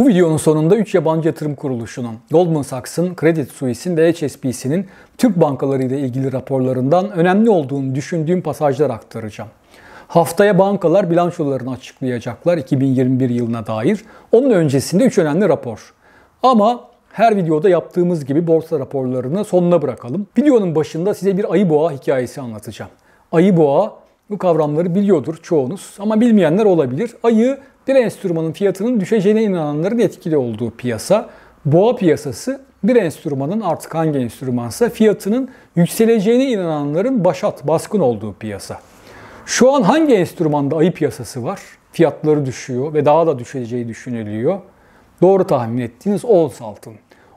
Bu videonun sonunda 3 yabancı yatırım kuruluşunun Goldman Sachs'ın, Credit Suisse'in ve HSBC'nin Türk bankalarıyla ilgili raporlarından önemli olduğunu düşündüğüm pasajlar aktaracağım. Haftaya bankalar bilançolarını açıklayacaklar 2021 yılına dair. Onun öncesinde 3 önemli rapor. Ama her videoda yaptığımız gibi borsa raporlarını sonuna bırakalım. Videonun başında size bir ayı boğa hikayesi anlatacağım. Ayı boğa bu kavramları biliyordur çoğunuz ama bilmeyenler olabilir. Ayı bir enstrümanın fiyatının düşeceğine inananların etkili olduğu piyasa. Boğa piyasası bir enstrümanın artık hangi enstrümansa fiyatının yükseleceğine inananların başat, baskın olduğu piyasa. Şu an hangi enstrümanda ayı piyasası var? Fiyatları düşüyor ve daha da düşeceği düşünülüyor. Doğru tahmin ettiğiniz ons altın.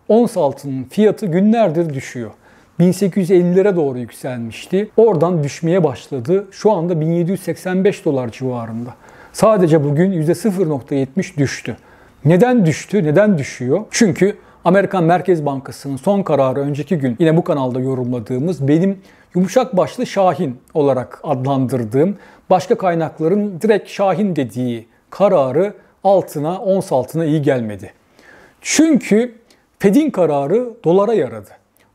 Ons altının fiyatı günlerdir düşüyor. 1850'lere doğru yükselmişti. Oradan düşmeye başladı. Şu anda 1785 dolar civarında. Sadece bugün %0.70 düştü. Neden düştü? Neden düşüyor? Çünkü Amerikan Merkez Bankası'nın son kararı önceki gün yine bu kanalda yorumladığımız benim yumuşak başlı Şahin olarak adlandırdığım başka kaynakların direkt Şahin dediği kararı altına ons altına iyi gelmedi. Çünkü Fed'in kararı dolara yaradı.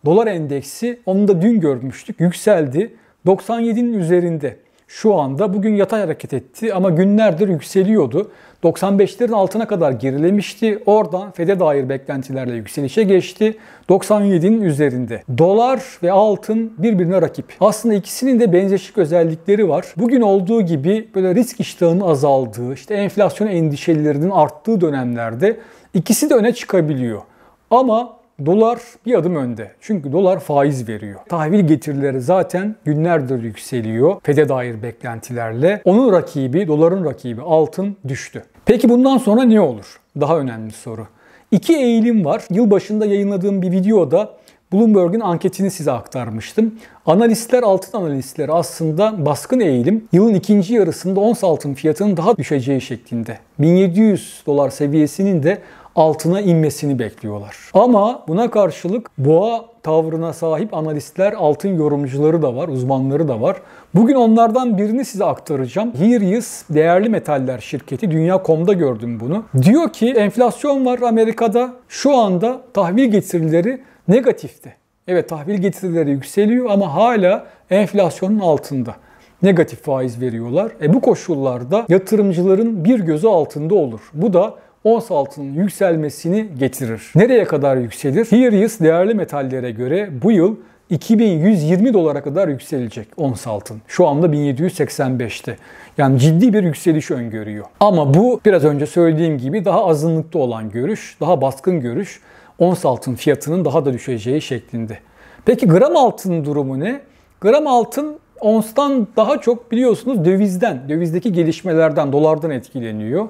Dolar endeksi onu da dün görmüştük. Yükseldi. 97'nin üzerinde. Şu anda bugün yatay hareket etti ama günlerdir yükseliyordu. 95'lerin altına kadar gerilemişti. Oradan FED'e dair beklentilerle yükselişe geçti. 97'nin üzerinde. Dolar ve altın birbirine rakip. Aslında ikisinin de benzeşik özellikleri var. Bugün olduğu gibi böyle risk iştahının azaldığı, işte enflasyon endişelerinin arttığı dönemlerde ikisi de öne çıkabiliyor. Ama Dolar bir adım önde. Çünkü dolar faiz veriyor. Tahvil getirileri zaten günlerdir yükseliyor. FED'e dair beklentilerle. Onun rakibi, doların rakibi altın düştü. Peki bundan sonra ne olur? Daha önemli soru. İki eğilim var. Yılbaşında yayınladığım bir videoda Bloomberg'un anketini size aktarmıştım. Analistler, altın analistleri aslında baskın eğilim yılın ikinci yarısında ons altın fiyatının daha düşeceği şeklinde. 1700 dolar seviyesinin de altına inmesini bekliyorlar. Ama buna karşılık boğa tavrına sahip analistler, altın yorumcuları da var, uzmanları da var. Bugün onlardan birini size aktaracağım. Hirius Değerli Metaller şirketi, Dünya.com'da gördüm bunu. Diyor ki enflasyon var Amerika'da. Şu anda tahvil getirileri negatifte. Evet tahvil getirileri yükseliyor ama hala enflasyonun altında negatif faiz veriyorlar. E bu koşullarda yatırımcıların bir gözü altında olur. Bu da ons altının yükselmesini getirir. Nereye kadar yükselir? Sirius değerli metallere göre bu yıl 2120 dolara kadar yükselecek ons altın. Şu anda 1785'te. Yani ciddi bir yükseliş öngörüyor. Ama bu biraz önce söylediğim gibi daha azınlıkta olan görüş, daha baskın görüş ons altın fiyatının daha da düşeceği şeklinde. Peki gram altın durumu ne? Gram altın onstan daha çok biliyorsunuz dövizden, dövizdeki gelişmelerden, dolardan etkileniyor.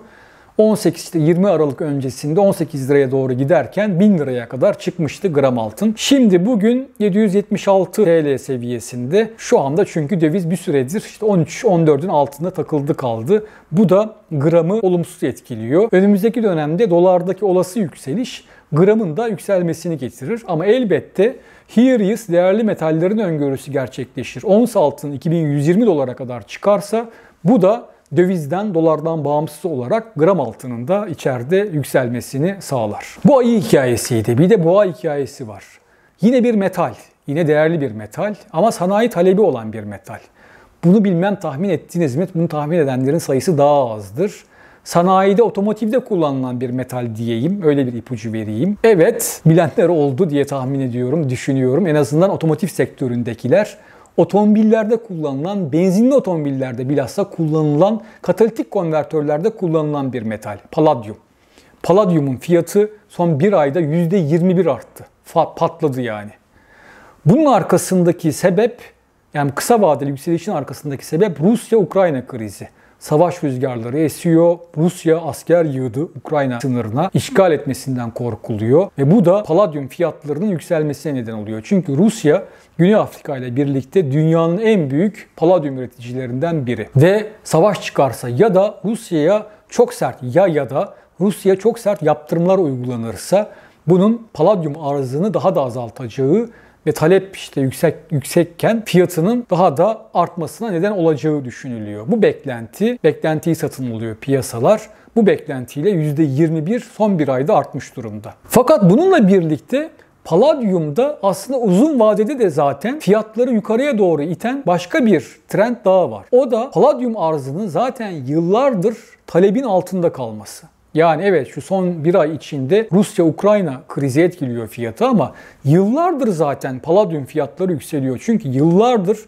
18 işte 20 Aralık öncesinde 18 liraya doğru giderken 1000 liraya kadar çıkmıştı gram altın. Şimdi bugün 776 TL seviyesinde. Şu anda çünkü döviz bir süredir işte 13-14'ün altında takıldı kaldı. Bu da gramı olumsuz etkiliyor. Önümüzdeki dönemde dolardaki olası yükseliş gramın da yükselmesini getirir. Ama elbette Hirius değerli metallerin öngörüsü gerçekleşir. Ons altın 2120 dolara kadar çıkarsa bu da dövizden, dolardan bağımsız olarak gram altının da içeride yükselmesini sağlar. Bu ayı hikayesiydi. Bir de boğa hikayesi var. Yine bir metal, yine değerli bir metal ama sanayi talebi olan bir metal. Bunu bilmem tahmin ettiniz mi? Bunu tahmin edenlerin sayısı daha azdır. Sanayide, otomotivde kullanılan bir metal diyeyim. Öyle bir ipucu vereyim. Evet, bilenler oldu diye tahmin ediyorum, düşünüyorum. En azından otomotiv sektöründekiler otomobillerde kullanılan, benzinli otomobillerde bilhassa kullanılan, katalitik konvertörlerde kullanılan bir metal. Paladyum. Paladyumun fiyatı son bir ayda %21 arttı. Patladı yani. Bunun arkasındaki sebep, yani kısa vadeli yükselişin arkasındaki sebep Rusya-Ukrayna krizi savaş rüzgarları esiyor. Rusya asker yığdı Ukrayna sınırına işgal etmesinden korkuluyor. Ve bu da paladyum fiyatlarının yükselmesine neden oluyor. Çünkü Rusya Güney Afrika ile birlikte dünyanın en büyük paladyum üreticilerinden biri. Ve savaş çıkarsa ya da Rusya'ya çok sert ya ya da Rusya çok sert yaptırımlar uygulanırsa bunun paladyum arzını daha da azaltacağı ve talep işte yüksek yüksekken fiyatının daha da artmasına neden olacağı düşünülüyor. Bu beklenti, beklentiyi satın alıyor piyasalar. Bu beklentiyle %21 son bir ayda artmış durumda. Fakat bununla birlikte Palladium'da aslında uzun vadede de zaten fiyatları yukarıya doğru iten başka bir trend daha var. O da Palladium arzının zaten yıllardır talebin altında kalması. Yani evet şu son bir ay içinde Rusya-Ukrayna krizi etkiliyor fiyatı ama yıllardır zaten paladyum fiyatları yükseliyor. Çünkü yıllardır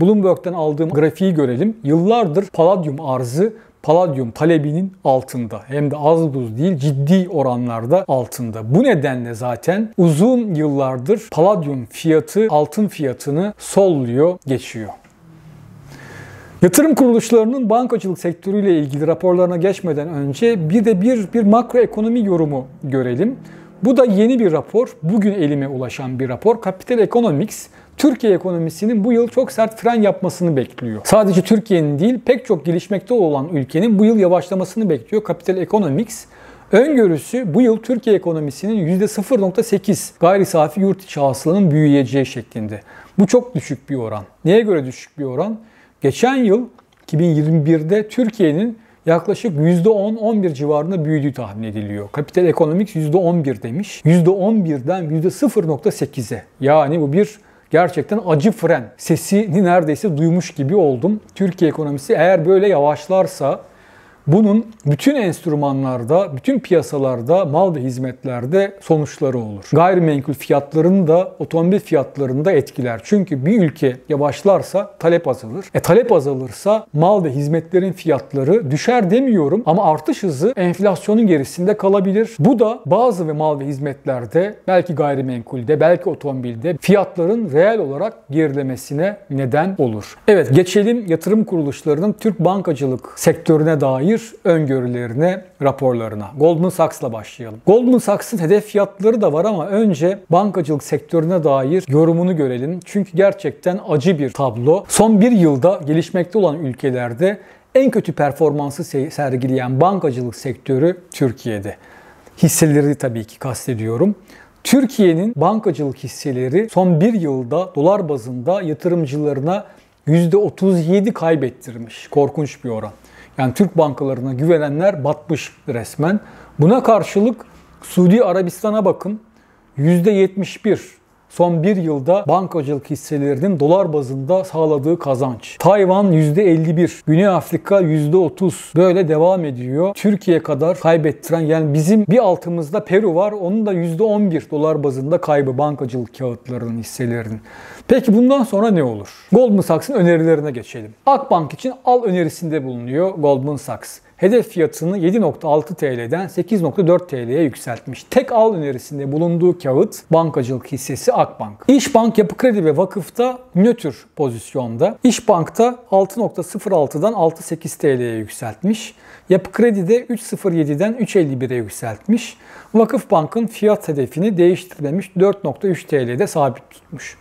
Bloomberg'den aldığım grafiği görelim. Yıllardır paladyum arzı paladyum talebinin altında. Hem de az buz değil ciddi oranlarda altında. Bu nedenle zaten uzun yıllardır paladyum fiyatı altın fiyatını solluyor geçiyor. Yatırım kuruluşlarının bankacılık sektörüyle ilgili raporlarına geçmeden önce bir de bir, bir makroekonomi yorumu görelim. Bu da yeni bir rapor. Bugün elime ulaşan bir rapor. Capital Economics Türkiye ekonomisinin bu yıl çok sert fren yapmasını bekliyor. Sadece Türkiye'nin değil pek çok gelişmekte olan ülkenin bu yıl yavaşlamasını bekliyor Capital Economics. Öngörüsü bu yıl Türkiye ekonomisinin %0.8 gayri safi yurt içi hasılanın büyüyeceği şeklinde. Bu çok düşük bir oran. Neye göre düşük bir oran? Geçen yıl 2021'de Türkiye'nin yaklaşık %10-11 civarında büyüdüğü tahmin ediliyor. Kapital Economics %11 demiş. %11'den %0.8'e. Yani bu bir gerçekten acı fren. Sesini neredeyse duymuş gibi oldum. Türkiye ekonomisi eğer böyle yavaşlarsa bunun bütün enstrümanlarda, bütün piyasalarda, mal ve hizmetlerde sonuçları olur. Gayrimenkul fiyatlarını da otomobil fiyatlarını da etkiler. Çünkü bir ülke yavaşlarsa talep azalır. E talep azalırsa mal ve hizmetlerin fiyatları düşer demiyorum ama artış hızı enflasyonun gerisinde kalabilir. Bu da bazı ve mal ve hizmetlerde belki gayrimenkulde, belki otomobilde fiyatların reel olarak gerilemesine neden olur. Evet geçelim yatırım kuruluşlarının Türk bankacılık sektörüne dair bir öngörülerine, raporlarına. Goldman Sachs'la başlayalım. Goldman Sachs'ın hedef fiyatları da var ama önce bankacılık sektörüne dair yorumunu görelim. Çünkü gerçekten acı bir tablo. Son bir yılda gelişmekte olan ülkelerde en kötü performansı sergileyen bankacılık sektörü Türkiye'de. Hisseleri tabii ki kastediyorum. Türkiye'nin bankacılık hisseleri son bir yılda dolar bazında yatırımcılarına %37 kaybettirmiş. Korkunç bir oran. Yani Türk bankalarına güvenenler batmış resmen. Buna karşılık Suudi Arabistan'a bakın. %71 son bir yılda bankacılık hisselerinin dolar bazında sağladığı kazanç. Tayvan %51, Güney Afrika %30 böyle devam ediyor. Türkiye kadar kaybettiren yani bizim bir altımızda Peru var onun da %11 dolar bazında kaybı bankacılık kağıtlarının hisselerinin. Peki bundan sonra ne olur? Goldman Sachs'ın önerilerine geçelim. Akbank için al önerisinde bulunuyor Goldman Sachs hedef fiyatını 7.6 TL'den 8.4 TL'ye yükseltmiş. Tek al önerisinde bulunduğu kağıt bankacılık hissesi Akbank. İşbank Yapı Kredi ve Vakıf'ta nötr pozisyonda. İşbank'ta 6.06'dan 6.8 TL'ye yükseltmiş. Yapı Kredi'de 3.07'den 3.51'e yükseltmiş. Vakıf Bank'ın fiyat hedefini değiştirmemiş 4.3 TL'de sabit tutmuş.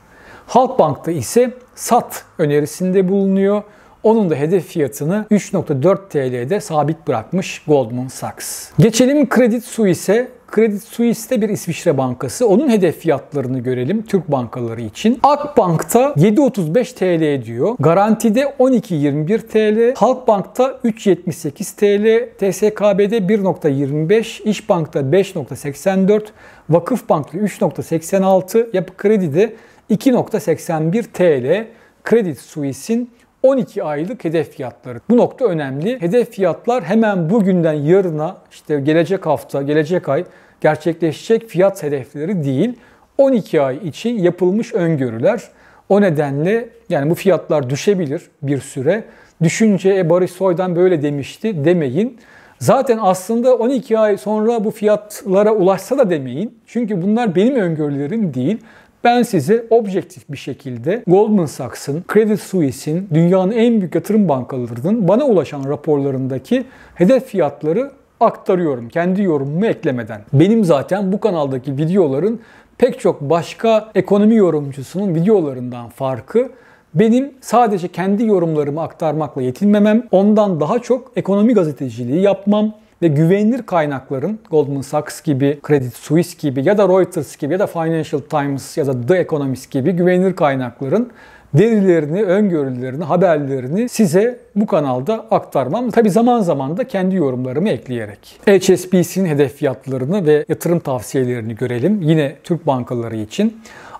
Halkbank'ta ise sat önerisinde bulunuyor. Onun da hedef fiyatını 3.4 TL'de sabit bırakmış Goldman Sachs. Geçelim Credit Suisse. Credit de bir İsviçre bankası. Onun hedef fiyatlarını görelim Türk bankaları için. Akbank'ta 7.35 TL diyor. Garantide 12.21 TL. Halkbank'ta 3.78 TL. TSKB'de 1.25. İşbank'ta 5.84. Vakıfbank'ta 3.86. Yapı Kredi'de 2.81 TL. Credit Suisse'in 12 aylık hedef fiyatları. Bu nokta önemli. Hedef fiyatlar hemen bugünden yarına işte gelecek hafta, gelecek ay gerçekleşecek fiyat hedefleri değil. 12 ay için yapılmış öngörüler. O nedenle yani bu fiyatlar düşebilir bir süre. Düşünce e, Barış Soy'dan böyle demişti demeyin. Zaten aslında 12 ay sonra bu fiyatlara ulaşsa da demeyin. Çünkü bunlar benim öngörülerim değil. Ben size objektif bir şekilde Goldman Sachs'ın, Credit Suisse'in, dünyanın en büyük yatırım bankalarının bana ulaşan raporlarındaki hedef fiyatları aktarıyorum. Kendi yorumumu eklemeden. Benim zaten bu kanaldaki videoların pek çok başka ekonomi yorumcusunun videolarından farkı benim sadece kendi yorumlarımı aktarmakla yetinmemem, ondan daha çok ekonomi gazeteciliği yapmam, ve güvenilir kaynakların Goldman Sachs gibi, Credit Suisse gibi ya da Reuters gibi ya da Financial Times ya da The Economist gibi güvenilir kaynakların verilerini, öngörülerini, haberlerini size bu kanalda aktarmam. Tabi zaman zaman da kendi yorumlarımı ekleyerek. HSBC'nin hedef fiyatlarını ve yatırım tavsiyelerini görelim. Yine Türk bankaları için.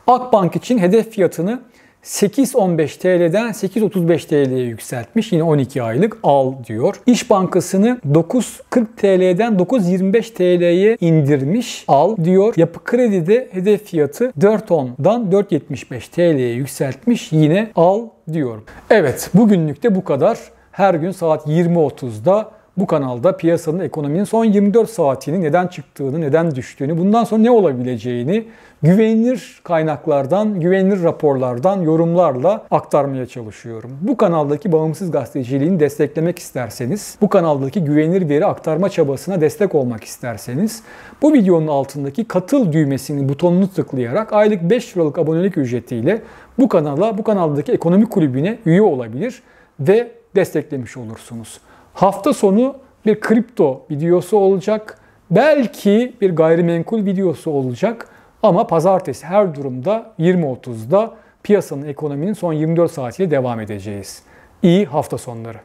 Akbank için hedef fiyatını 8.15 TL'den 8.35 TL'ye yükseltmiş. Yine 12 aylık al diyor. İş Bankası'nı 9.40 TL'den 9.25 TL'ye indirmiş. Al diyor. Yapı kredi de hedef fiyatı 4.10'dan 4.75 TL'ye yükseltmiş. Yine al diyor. Evet bugünlük de bu kadar. Her gün saat 20.30'da bu kanalda piyasanın, ekonominin son 24 saatini neden çıktığını, neden düştüğünü, bundan sonra ne olabileceğini güvenilir kaynaklardan, güvenilir raporlardan, yorumlarla aktarmaya çalışıyorum. Bu kanaldaki bağımsız gazeteciliğini desteklemek isterseniz, bu kanaldaki güvenilir veri aktarma çabasına destek olmak isterseniz, bu videonun altındaki katıl düğmesini, butonunu tıklayarak aylık 5 liralık abonelik ücretiyle bu kanala, bu kanaldaki ekonomi kulübüne üye olabilir ve desteklemiş olursunuz. Hafta sonu bir kripto videosu olacak. Belki bir gayrimenkul videosu olacak. Ama pazartesi her durumda 20.30'da piyasanın ekonominin son 24 saatiyle devam edeceğiz. İyi hafta sonları.